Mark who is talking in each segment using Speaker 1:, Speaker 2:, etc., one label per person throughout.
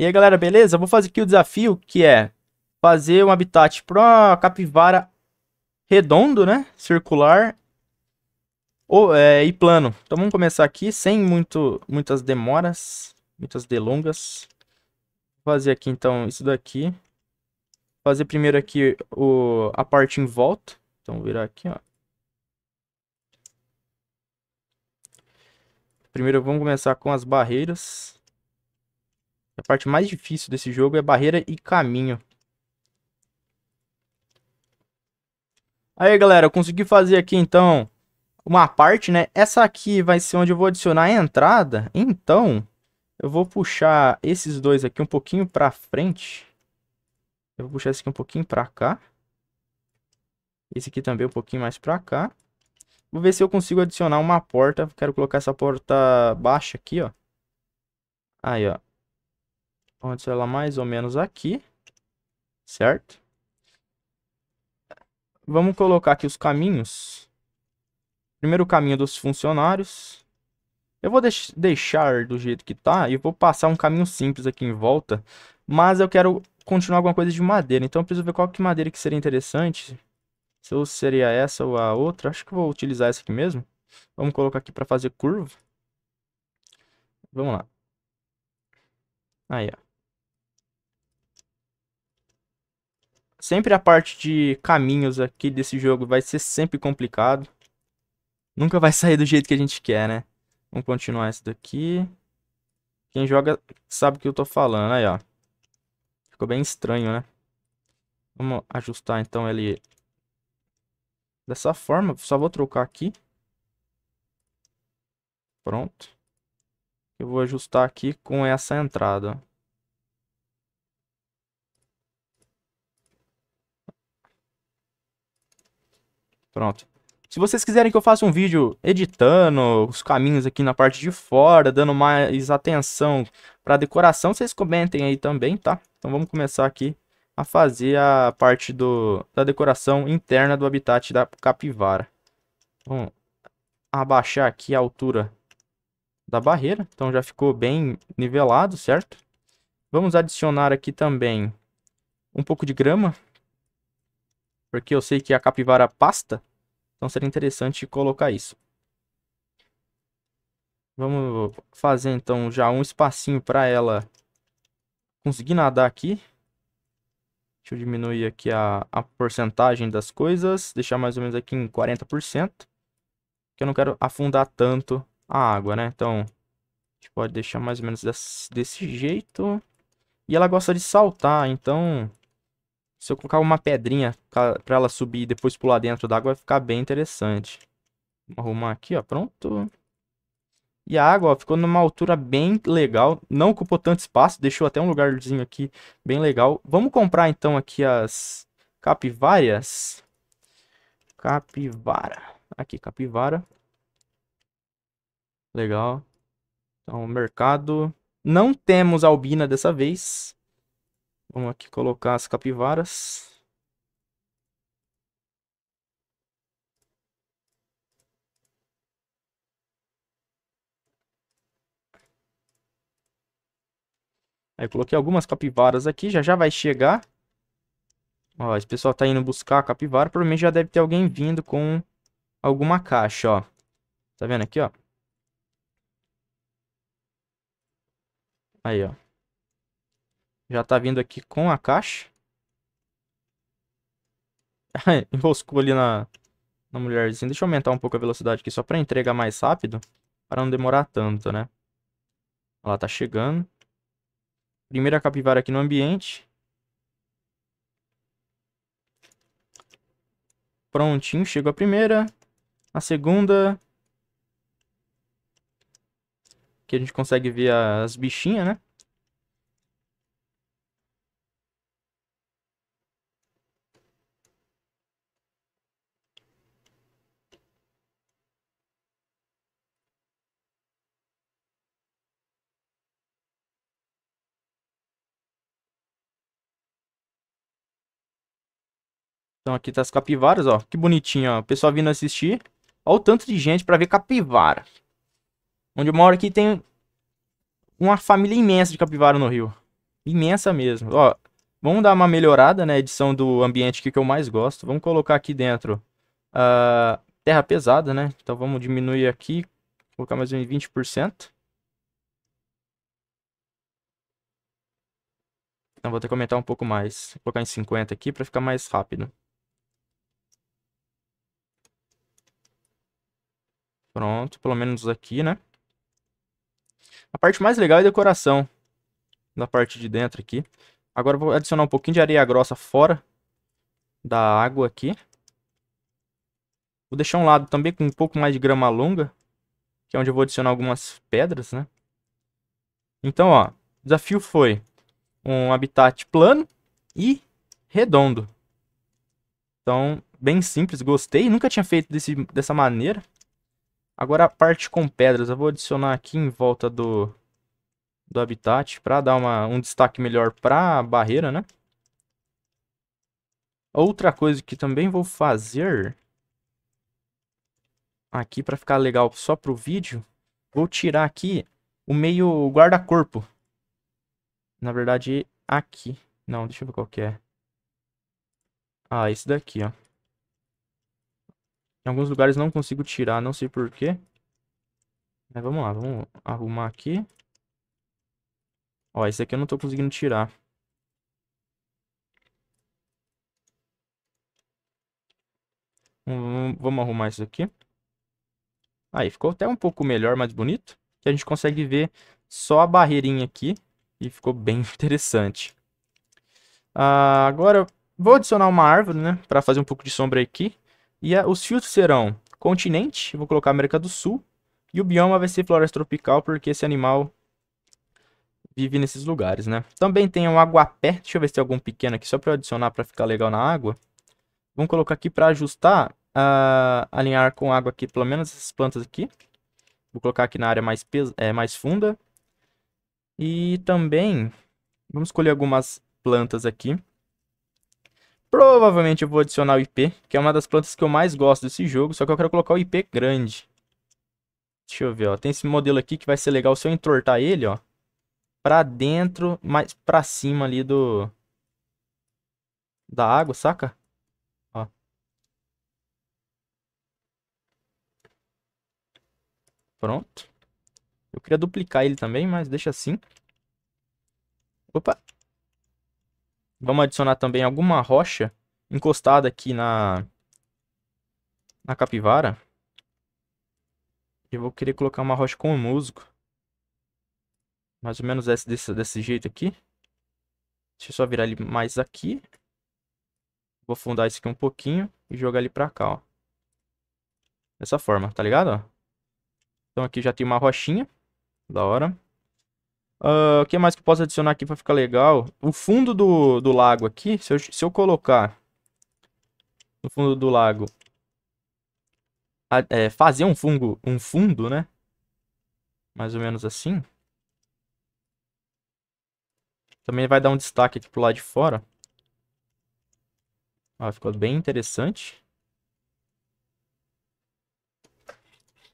Speaker 1: E aí, galera, beleza? Vou fazer aqui o desafio, que é fazer um habitat para capivara redondo, né? Circular ou, é, e plano. Então vamos começar aqui, sem muito, muitas demoras, muitas delongas. Vou fazer aqui, então, isso daqui. Vou fazer primeiro aqui o, a parte em volta. Então vou virar aqui, ó. Primeiro vamos começar com as barreiras. A parte mais difícil desse jogo é barreira e caminho. Aí, galera, eu consegui fazer aqui, então, uma parte, né? Essa aqui vai ser onde eu vou adicionar a entrada. Então, eu vou puxar esses dois aqui um pouquinho pra frente. Eu vou puxar esse aqui um pouquinho pra cá. Esse aqui também um pouquinho mais pra cá. Vou ver se eu consigo adicionar uma porta. Quero colocar essa porta baixa aqui, ó. Aí, ó. Vamos adicionar mais ou menos aqui, certo? Vamos colocar aqui os caminhos. Primeiro o caminho dos funcionários. Eu vou deix deixar do jeito que tá e vou passar um caminho simples aqui em volta. Mas eu quero continuar alguma coisa de madeira. Então eu preciso ver qual que madeira que seria interessante. Se eu seria essa ou a outra. Acho que vou utilizar essa aqui mesmo. Vamos colocar aqui para fazer curva. Vamos lá. Aí, ó. Sempre a parte de caminhos aqui desse jogo vai ser sempre complicado. Nunca vai sair do jeito que a gente quer, né? Vamos continuar esse daqui. Quem joga sabe o que eu tô falando. Aí, ó. Ficou bem estranho, né? Vamos ajustar, então, ele... Dessa forma. Só vou trocar aqui. Pronto. Eu vou ajustar aqui com essa entrada, ó. Pronto. Se vocês quiserem que eu faça um vídeo editando os caminhos aqui na parte de fora, dando mais atenção para decoração, vocês comentem aí também, tá? Então vamos começar aqui a fazer a parte do, da decoração interna do habitat da capivara. Vamos abaixar aqui a altura da barreira, então já ficou bem nivelado, certo? Vamos adicionar aqui também um pouco de grama porque eu sei que a capivara pasta. Então seria interessante colocar isso. Vamos fazer então já um espacinho para ela conseguir nadar aqui. Deixa eu diminuir aqui a, a porcentagem das coisas. Deixar mais ou menos aqui em 40%. Porque eu não quero afundar tanto a água, né? Então, a gente pode deixar mais ou menos desse, desse jeito. E ela gosta de saltar, então se eu colocar uma pedrinha para ela subir e depois pular dentro d'água, vai ficar bem interessante. Vamos arrumar aqui, ó. Pronto. E a água ó, ficou numa altura bem legal, não ocupou tanto espaço, deixou até um lugarzinho aqui bem legal. Vamos comprar então aqui as capivárias. Capivara. Aqui, capivara. Legal. Então, mercado. Não temos albina dessa vez. Vamos aqui colocar as capivaras. Aí coloquei algumas capivaras aqui, já já vai chegar. Ó, esse pessoal tá indo buscar a capivara, provavelmente já deve ter alguém vindo com alguma caixa, ó. Tá vendo aqui, ó? Aí, ó. Já tá vindo aqui com a caixa. Enroscou ali na, na mulherzinha. Deixa eu aumentar um pouco a velocidade aqui só pra entregar mais rápido. Para não demorar tanto, né? Ela tá chegando. Primeira capivara aqui no ambiente. Prontinho, chegou a primeira. A segunda. Aqui a gente consegue ver as bichinhas, né? Então aqui tá as capivaras, ó. Que bonitinho, ó. O pessoal vindo assistir. Olha o tanto de gente pra ver capivara. Onde eu moro aqui tem uma família imensa de capivara no Rio. Imensa mesmo. Ó, vamos dar uma melhorada na né, edição do ambiente aqui que eu mais gosto. Vamos colocar aqui dentro uh, terra pesada, né? Então vamos diminuir aqui. Colocar mais uns 20%. Então vou ter que aumentar um pouco mais. Vou colocar em 50 aqui para ficar mais rápido. Pronto, pelo menos aqui, né? A parte mais legal é a decoração da parte de dentro aqui. Agora vou adicionar um pouquinho de areia grossa fora da água aqui. Vou deixar um lado também com um pouco mais de grama longa, que é onde eu vou adicionar algumas pedras, né? Então, ó, o desafio foi um habitat plano e redondo. Então, bem simples, gostei. Nunca tinha feito desse, dessa maneira. Agora a parte com pedras, eu vou adicionar aqui em volta do, do habitat para dar uma, um destaque melhor para a barreira, né? Outra coisa que também vou fazer aqui para ficar legal só para o vídeo, vou tirar aqui o meio guarda-corpo. Na verdade, aqui. Não, deixa eu ver qual que é. Ah, esse daqui, ó alguns lugares não consigo tirar, não sei porquê. Mas vamos lá, vamos arrumar aqui. Ó, esse aqui eu não tô conseguindo tirar. Vamos arrumar isso aqui. Aí, ficou até um pouco melhor, mais bonito. Que a gente consegue ver só a barreirinha aqui. E ficou bem interessante. Ah, agora, vou adicionar uma árvore, né? Pra fazer um pouco de sombra aqui. E a, os filtros serão continente, vou colocar América do Sul, e o bioma vai ser floresta tropical, porque esse animal vive nesses lugares, né? Também tem um aguapé, deixa eu ver se tem algum pequeno aqui, só para adicionar para ficar legal na água. Vamos colocar aqui para ajustar, uh, alinhar com água aqui, pelo menos essas plantas aqui. Vou colocar aqui na área mais, é, mais funda. E também, vamos escolher algumas plantas aqui. Provavelmente eu vou adicionar o IP, que é uma das plantas que eu mais gosto desse jogo, só que eu quero colocar o IP grande. Deixa eu ver, ó. Tem esse modelo aqui que vai ser legal se eu entortar ele, ó. Pra dentro, mais pra cima ali do... Da água, saca? Ó. Pronto. Eu queria duplicar ele também, mas deixa assim. Opa! Vamos adicionar também alguma rocha encostada aqui na, na capivara. Eu vou querer colocar uma rocha com o musgo. Mais ou menos desse, desse, desse jeito aqui. Deixa eu só virar ele mais aqui. Vou afundar isso aqui um pouquinho e jogar ele pra cá, ó. Dessa forma, tá ligado? Então aqui já tem uma rochinha. Da hora. Ah, o uh, que mais que eu posso adicionar aqui para ficar legal? O fundo do, do lago aqui, se eu, se eu colocar no fundo do lago, a, é, fazer um fungo, um fundo, né? Mais ou menos assim. Também vai dar um destaque aqui pro lado de fora. Ah, ficou bem interessante.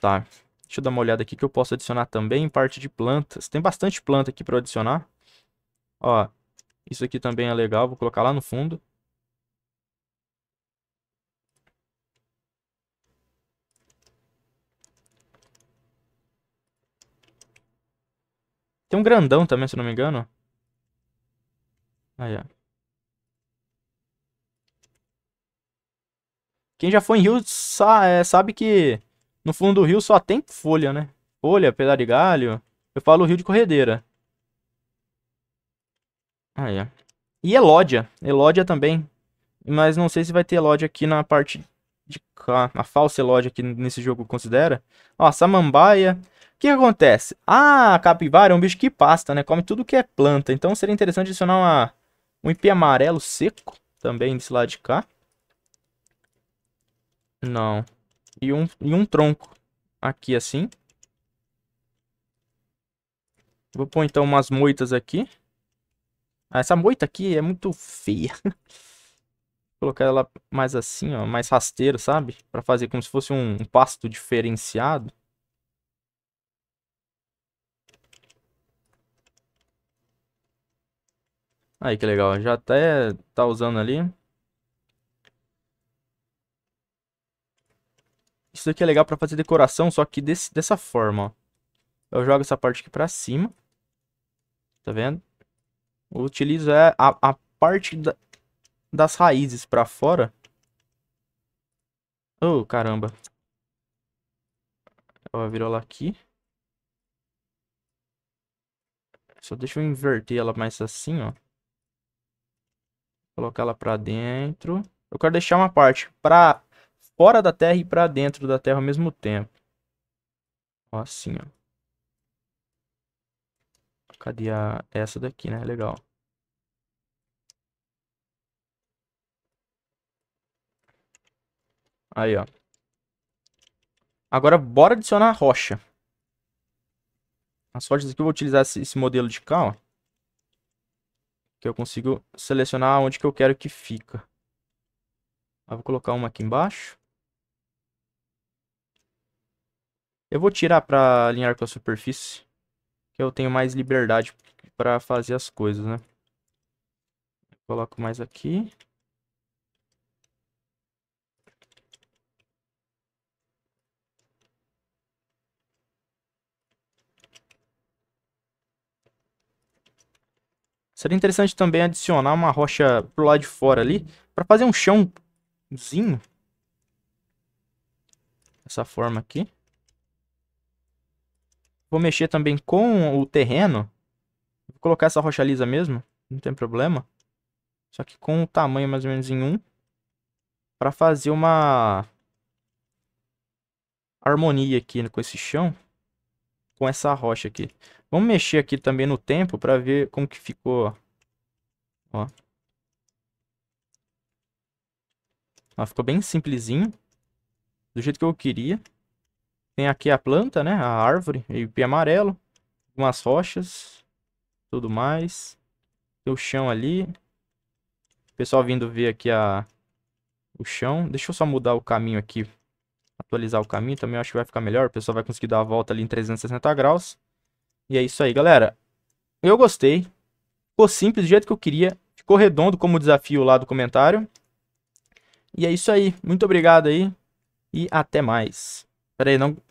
Speaker 1: Tá. Deixa eu dar uma olhada aqui que eu posso adicionar também parte de plantas. Tem bastante planta aqui para adicionar. Ó, isso aqui também é legal, vou colocar lá no fundo. Tem um grandão também, se não me engano. Aí, ó. Quem já foi em Rio é, sabe que no fundo do rio só tem folha, né? Folha, pedaço de galho. Eu falo rio de corredeira. Ah, é. E Elódia. Elódia também. Mas não sei se vai ter Elódia aqui na parte de cá. A falsa Elódia aqui nesse jogo considera. Ó, Samambaia. O que, acontece? Ah, capivara é um bicho que pasta, né? Come tudo que é planta. Então seria interessante adicionar uma, um ipê amarelo seco também desse lado de cá. Não e um, e um tronco aqui assim. Vou pôr então umas moitas aqui. Ah, essa moita aqui é muito feia. Vou colocar ela mais assim, ó, mais rasteiro, sabe? Para fazer como se fosse um, um pasto diferenciado. Aí que legal, já até tá usando ali. Isso aqui é legal pra fazer decoração, só que desse, dessa forma, ó. Eu jogo essa parte aqui pra cima. Tá vendo? Eu utilizo é, a, a parte da, das raízes pra fora. Oh, caramba. Ela virou lá aqui. Só deixa eu inverter ela mais assim, ó. Colocar ela pra dentro. Eu quero deixar uma parte pra fora da Terra e para dentro da Terra ao mesmo tempo. Ó, assim, ó. Cadê a... essa daqui, né? Legal. Aí, ó. Agora, bora adicionar a rocha. As rochas aqui eu vou utilizar esse, esse modelo de cá, ó. Que eu consigo selecionar onde que eu quero que fica. Eu vou colocar uma aqui embaixo. Eu vou tirar para alinhar com a superfície, que eu tenho mais liberdade para fazer as coisas, né? Coloco mais aqui. Seria interessante também adicionar uma rocha pro lado de fora ali, para fazer um chãozinho. Dessa forma aqui. Vou mexer também com o terreno. Vou colocar essa rocha lisa mesmo, não tem problema. Só que com o tamanho mais ou menos em 1. Um, para fazer uma harmonia aqui com esse chão. Com essa rocha aqui. Vamos mexer aqui também no tempo para ver como que ficou. Ó. Ó, ficou bem simplesinho. Do jeito que eu queria. Tem aqui a planta, né? A árvore, IP amarelo. Umas rochas. Tudo mais. Tem o chão ali. O pessoal vindo ver aqui a... O chão. Deixa eu só mudar o caminho aqui. Atualizar o caminho também acho que vai ficar melhor. O pessoal vai conseguir dar a volta ali em 360 graus. E é isso aí, galera. Eu gostei. Ficou simples do jeito que eu queria. Ficou redondo como desafio lá do comentário. E é isso aí. Muito obrigado aí. E até mais. Pera aí, não,